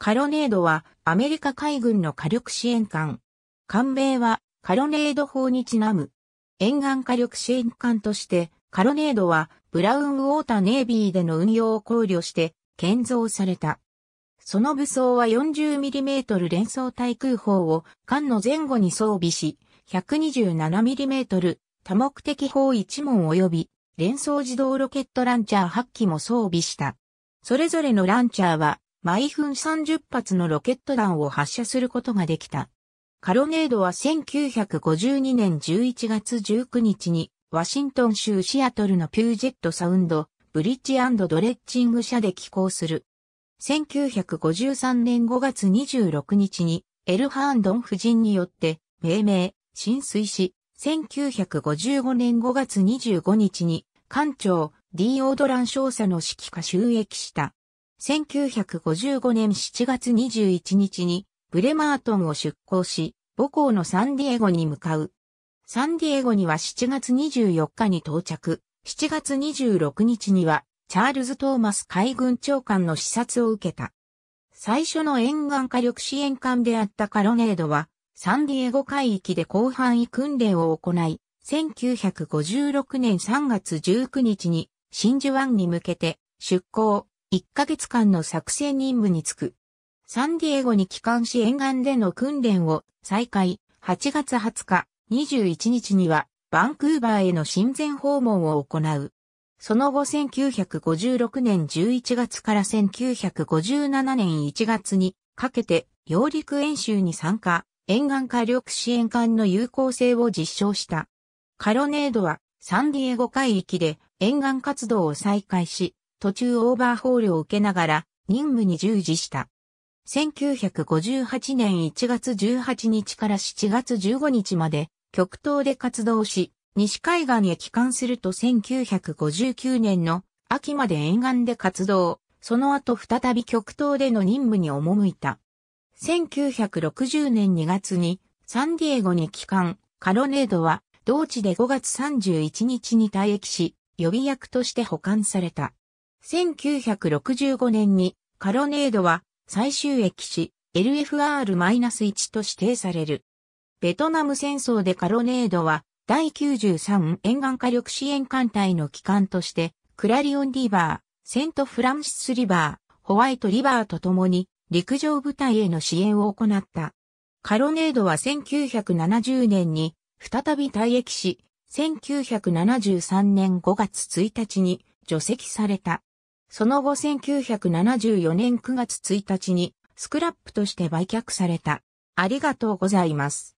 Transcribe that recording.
カロネードはアメリカ海軍の火力支援艦。艦名はカロネード法にちなむ。沿岸火力支援艦として、カロネードはブラウンウォータネイビーでの運用を考慮して建造された。その武装は 40mm 連装対空砲を艦の前後に装備し、127mm 多目的砲1門及び連装自動ロケットランチャー8機も装備した。それぞれのランチャーは毎分30発のロケット弾を発射することができた。カロネードは1952年11月19日にワシントン州シアトルのピュージェットサウンド、ブリッジドレッチング社で寄港する。1953年5月26日にエルハーンドン夫人によって命名、浸水し、1955年5月25日に艦長 D オードラン少佐の指揮下収益した。1955年7月21日にブレマートンを出港し、母港のサンディエゴに向かう。サンディエゴには7月24日に到着、7月26日にはチャールズ・トーマス海軍長官の視察を受けた。最初の沿岸火力支援艦であったカロネードは、サンディエゴ海域で広範囲訓練を行い、1956年3月19日に真珠湾に向けて出港、1ヶ月間の作戦任務に就く。サンディエゴに帰還し沿岸での訓練を再開、8月20日、21日には、バンクーバーへの親善訪問を行う。その後1956年11月から1957年1月にかけて、揚陸演習に参加、沿岸火力支援艦の有効性を実証した。カロネードはサンディエゴ海域で沿岸活動を再開し、途中オーバーホールを受けながら任務に従事した。1958年1月18日から7月15日まで極東で活動し、西海岸へ帰還すると1959年の秋まで沿岸で活動、その後再び極東での任務に赴いた。1960年2月にサンディエゴに帰還、カロネードは同地で5月31日に退役し、予備役として保管された。1965年にカロネードは最終駅し LFR-1 と指定される。ベトナム戦争でカロネードは第93沿岸火力支援艦隊の機関としてクラリオンリバー、セントフランシスリバー、ホワイトリバーと共に陸上部隊への支援を行った。カロネードは1970年に再び退役し、1973年5月1日に除籍された。その後1974年9月1日にスクラップとして売却された。ありがとうございます。